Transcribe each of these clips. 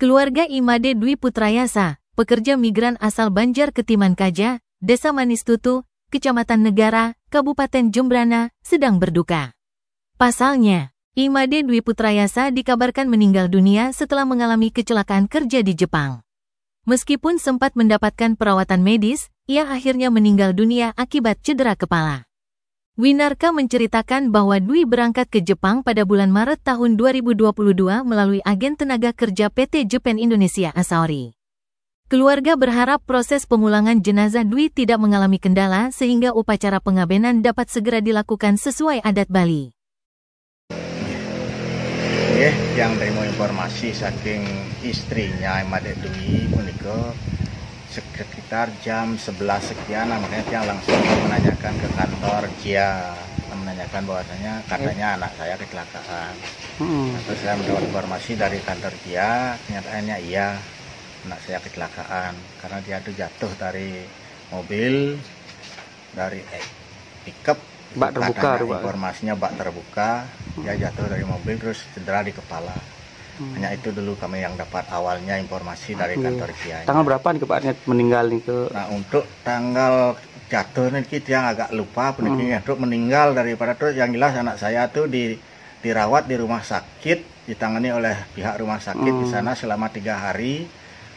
Keluarga Imade Dwi Putrayasa, pekerja migran asal Banjar Ketiman Kaja, Desa Manistutu, Kecamatan Negara, Kabupaten Jembrana, sedang berduka. Pasalnya, Imade Dwi Putrayasa dikabarkan meninggal dunia setelah mengalami kecelakaan kerja di Jepang. Meskipun sempat mendapatkan perawatan medis, ia akhirnya meninggal dunia akibat cedera kepala. Winarka menceritakan bahwa Dwi berangkat ke Jepang pada bulan Maret tahun 2022 melalui agen tenaga kerja PT Japan Indonesia Asaori. Keluarga berharap proses pemulangan jenazah Dwi tidak mengalami kendala sehingga upacara pengabenan dapat segera dilakukan sesuai adat Bali. Oke, yang terima informasi saking istrinya Imade Dwi menikah sekitar jam 11 sekian makanya dia langsung menanyakan ke kantor dia menanyakan bahwasanya katanya eh. anak saya kecelakaan hmm. Nah, terus saya mendapat informasi dari kantor dia kenyataannya iya anak saya kecelakaan karena dia itu jatuh dari mobil dari eh, pickup bak terbuka informasinya bak terbuka dia hmm. jatuh dari mobil terus cedera di kepala Hmm. Hanya itu dulu kami yang dapat awalnya informasi dari kantor kiai. Tanggal berapa nih Pak meninggal nih ke? Nah, untuk tanggal jatuh nih kita yang agak lupa peninggalnya hmm. Terus iya, meninggal daripada terus yang jelas anak saya tuh di dirawat di rumah sakit ditangani oleh pihak rumah sakit hmm. di sana selama tiga hari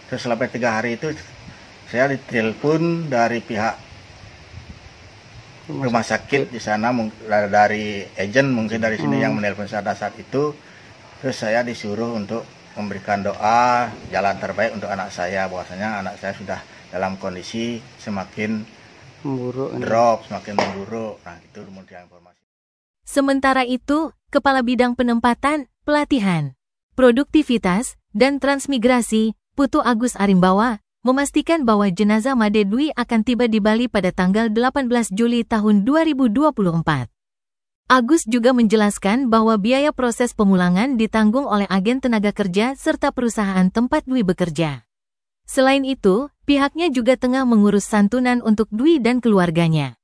terus selama tiga hari itu saya ditelepon dari pihak rumah, rumah sakit, sakit di sana dari agent mungkin dari sini hmm. yang menelpon saya saat itu terus saya disuruh untuk memberikan doa jalan terbaik untuk anak saya bahwasanya anak saya sudah dalam kondisi semakin memburuk drop semakin memburuk nah itu kemudian informasi sementara itu kepala bidang penempatan pelatihan produktivitas dan transmigrasi Putu Agus Arimbawa memastikan bahwa jenazah Made Dwi akan tiba di Bali pada tanggal 18 Juli tahun 2024 Agus juga menjelaskan bahwa biaya proses pemulangan ditanggung oleh agen tenaga kerja serta perusahaan tempat Dwi bekerja. Selain itu, pihaknya juga tengah mengurus santunan untuk Dwi dan keluarganya.